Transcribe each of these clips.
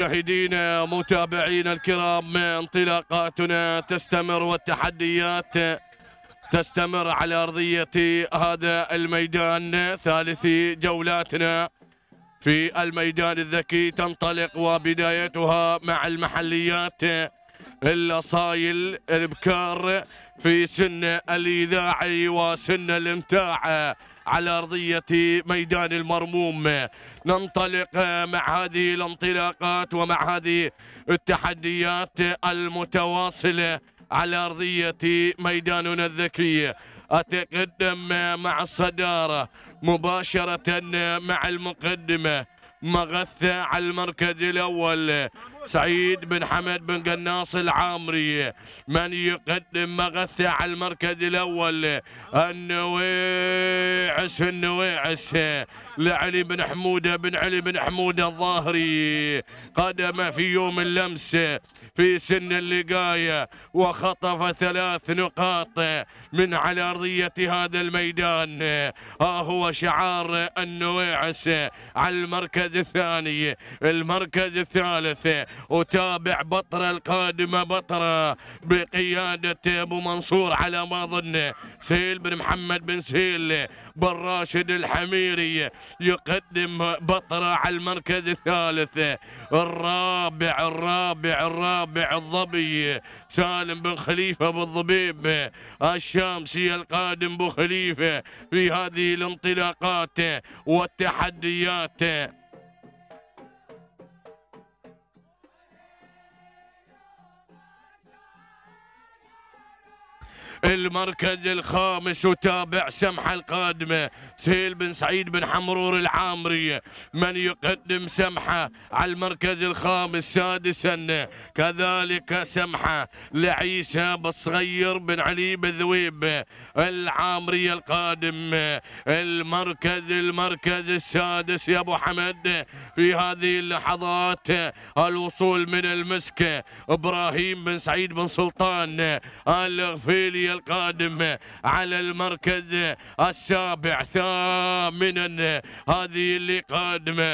مشاهدينا متابعينا الكرام انطلاقاتنا تستمر والتحديات تستمر على ارضيه هذا الميدان ثالث جولاتنا في الميدان الذكي تنطلق وبدايتها مع المحليات الاصايل البكار في سن الاذاعي وسن الامتاع على أرضية ميدان المرموم ننطلق مع هذه الانطلاقات ومع هذه التحديات المتواصلة على أرضية ميداننا الذكي أتقدم مع الصدارة مباشرة مع المقدمة مغثة على المركز الأول سعيد بن حمد بن قناص العامري من يقدم مغثه على المركز الاول النويعس النويعس لعلي بن حموده بن علي بن حموده الظاهري قدم في يوم اللمس في سن اللقايه وخطف ثلاث نقاط من على ارضيه هذا الميدان ها هو شعار النويعس على المركز الثاني المركز الثالث وتابع بطرة القادمة بطرة بقيادة أبو منصور على ما ظن سيل بن محمد بن سيل بن راشد الحميري يقدم بطرة على المركز الثالث الرابع الرابع الرابع الظبي سالم بن خليفة بالضبيب الشامسي القادم بو خليفة في هذه الانطلاقات والتحديات المركز الخامس وتابع سمحة القادمة سهيل بن سعيد بن حمرور العامري من يقدم سمحة على المركز الخامس سادسا كذلك سمحة لعيسى بصغير بن علي بذويب العامري القادم المركز المركز السادس يا ابو حمد في هذه اللحظات الوصول من المسك ابراهيم بن سعيد بن سلطان الغفيلي القادم على المركز السابع ثامنا هذه اللي قادمة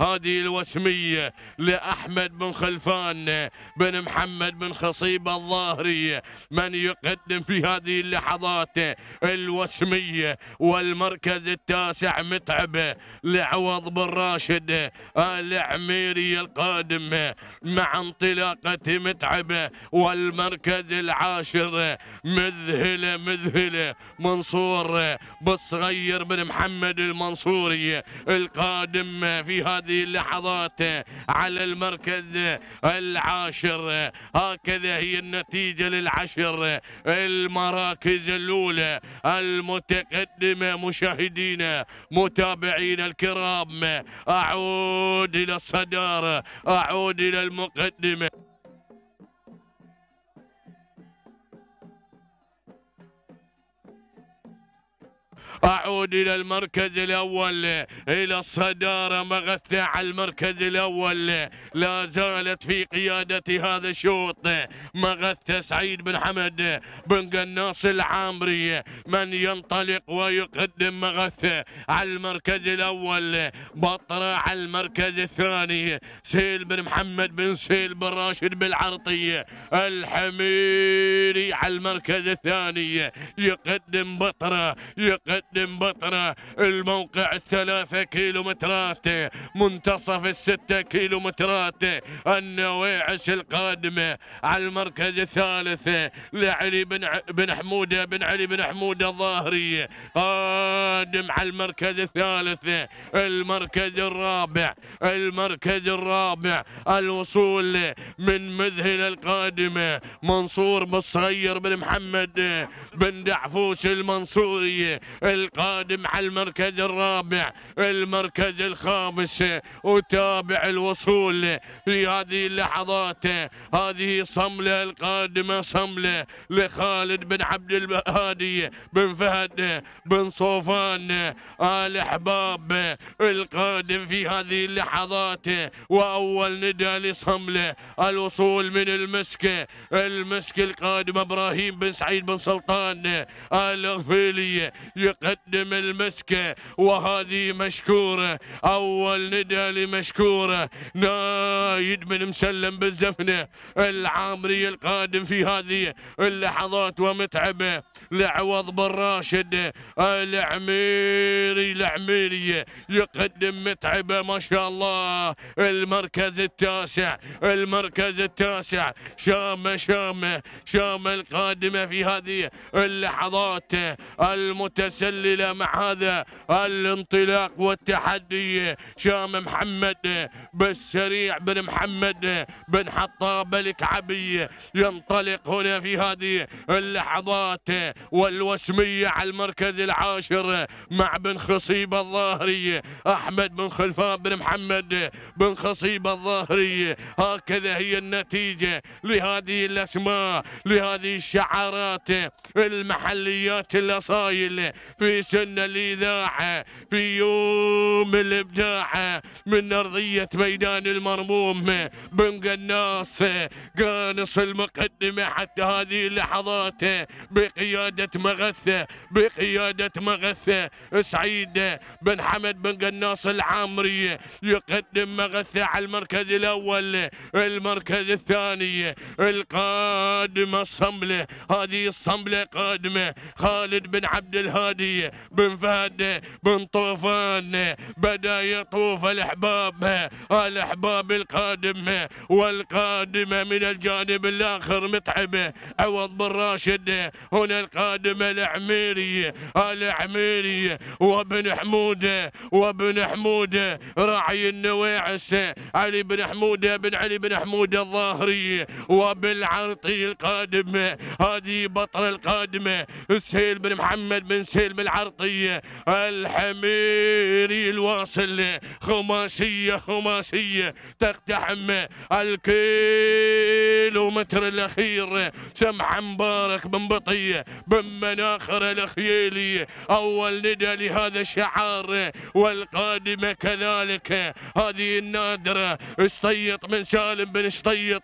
هذه الوسمية لأحمد بن خلفان بن محمد بن خصيب الظاهري من يقدم في هذه اللحظات الوسمية والمركز التاسع متعب لعوض بن راشد العميري القادم مع انطلاقة متعب والمركز العاشر من مذهله مذهله منصور غير بن محمد المنصوري القادم في هذه اللحظات على المركز العاشر هكذا هي النتيجه للعشر المراكز الاولى المتقدمه مشاهدينا متابعينا الكرام اعود الى الصداره اعود الى المقدمه أعود إلى المركز الأول إلى الصدارة مغثة على المركز الأول لا زالت في قيادة هذا الشوط مغثة سعيد بن حمد بن قناص العامري من ينطلق ويقدم مغثة على المركز الأول بطرة على المركز الثاني سيل بن محمد بن سيل بن راشد بالعرطي الحميري على المركز الثاني يقدم بطرة يقدم مقدم بطنة الموقع الثلاثة كيلومترات منتصف الستة كيلومترات النواعش القادمة على المركز الثالث لعلي بن ع... بن حمودة بن علي بن حمودة الظاهري قادم على المركز الثالث المركز الرابع المركز الرابع الوصول من مذهل القادمة منصور بالصغير بن محمد بن دعفوس المنصوري القادم على المركز الرابع المركز الخامس وتابع الوصول في هذه اللحظات هذه صملة القادمة صملة لخالد بن عبد الهادي بن فهد بن صوفان آل أحباب القادم في هذه اللحظات وأول ندى لصملة الوصول من المسك المسك القادم إبراهيم بن سعيد بن سلطان آل غفيلي يقدم يقدم المسكة وهذه مشكورة أول ندى لمشكورة نايد من مسلم بالزفنة العامري القادم في هذه اللحظات ومتعبة لعوض بن راشد العميري العميري يقدم متعبة ما شاء الله المركز التاسع المركز التاسع شامة شامة شامة القادمة في هذه اللحظات المتسلسلة متسلله مع هذا الانطلاق والتحدي شام محمد بالسريع بن محمد بن حطاب الكعبي ينطلق هنا في هذه اللحظات والوسميه على المركز العاشر مع بن خصيب الظاهري احمد بن خلفان بن محمد بن خصيب الظاهري هكذا هي النتيجه لهذه الاسماء لهذه الشعارات المحليات الاصايل في سن الإذاعة في يوم الإبداع من أرضية ميدان المرموم بن قناص قانص المقدمة حتى هذه اللحظات بقيادة مغثة بقيادة مغثة سعيد بن حمد بن قناص العامري يقدم مغثة على المركز الأول المركز الثاني القادمة الصملة هذه الصملة قادمة خالد بن عبد الهادي علي بن فهد بن طوفان بدا يطوف الاحباب الاحباب القادم والقادمه من الجانب الاخر متعبه عوض بن راشد هنا القادمه العميري العميري وابن حموده وابن حموده راعي النواعس علي بن حموده بن علي بن حموده الظاهري وبالعرطي القادمه هذه بطل القادمه سهيل بن محمد بن سهيل بن العرقية الحميري الواصل خماسية خماسية تقتحم الكيلومتر الأخير سمح مبارك بن بطية بن مناخر أول ندى لهذا الشعار والقادمة كذلك هذه النادرة اشطيط من سالم بن شطيط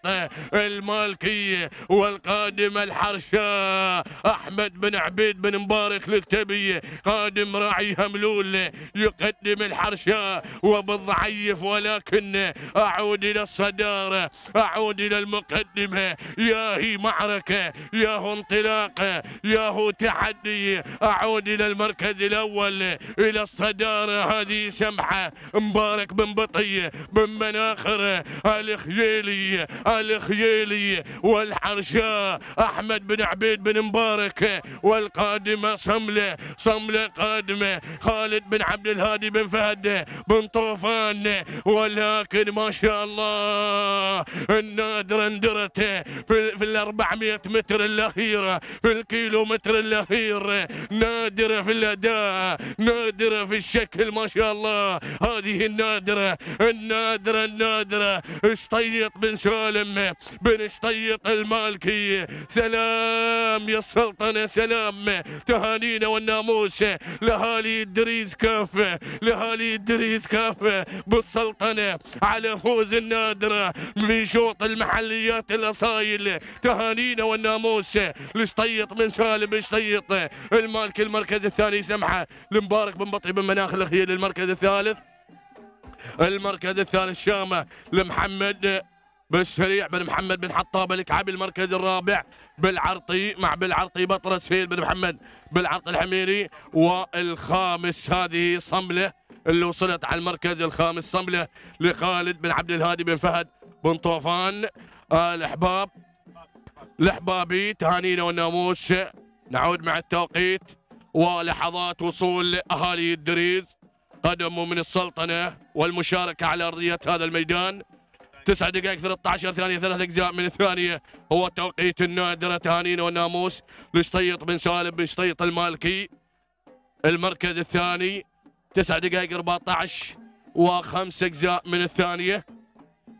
المالكية والقادمة الحرشة أحمد بن عبيد بن مبارك الكتبي قادم راعي هملول يقدم الحرشة وبالضعيف ولكن أعود إلى الصدارة أعود إلى المقدمة يا هي معركة يا هو انطلاق يا هو تحدي أعود إلى المركز الأول إلى الصدارة هذه سمحة مبارك بن بطي بن مناخر الخيالي الخيالي والحرشاء أحمد بن عبيد بن مبارك والقادمة صملة صملة قادمة خالد بن عبد الهادي بن فهد بن طوفان ولكن ما شاء الله النادرة اندرت في, في ال 400 متر الأخيرة في الكيلو متر الأخير نادرة في الأداء نادرة في الشكل ما شاء الله هذه النادرة النادرة النادرة اشطيط بن سالم بن اشطيط المالكي سلام يا السلطنة سلام تهانينا والنام موسى لهالي الدريس كافة لهالي الدريس كافة بالسلطنة على فوز النادرة في شوط المحليات الأصايل تهانينا والناموس لشطيط من سالم شطيط المالك المركز الثاني سمحة لمبارك بن بطي بن مناخ الأخير للمركز الثالث المركز الثالث شامة لمحمد بالسريع بن محمد بن حطاب الكعبي المركز الرابع بالعرطي مع بالعرطي بطرس هيل بن محمد بالعرطي الحميري والخامس هذه صمله اللي وصلت على المركز الخامس صمله لخالد بن عبد الهادي بن فهد بن طوفان آه الاحباب الاحبابي تهانينا والناموس نعود مع التوقيت ولحظات وصول اهالي الدريز قدموا من السلطنه والمشاركه على ارضيه هذا الميدان تسع دقائق 13 ثانية ثلاث أجزاء من الثانية هو توقيت النادرة تهانينا والناموس لشطيط بن سالم بن شطيط المالكي المركز الثاني تسع دقائق 14 وخمس أجزاء من الثانية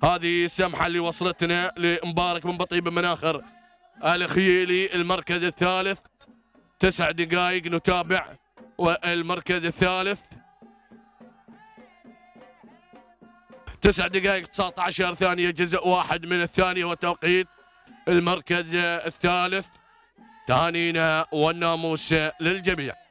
هذه السمحة اللي وصلتنا لمبارك بن بطيب بن مناخر الخيلي المركز الثالث تسع دقائق نتابع والمركز الثالث تسع دقائق 19 ثانية جزء واحد من الثانية وتوقيت المركز الثالث تهانينا والناموس للجميع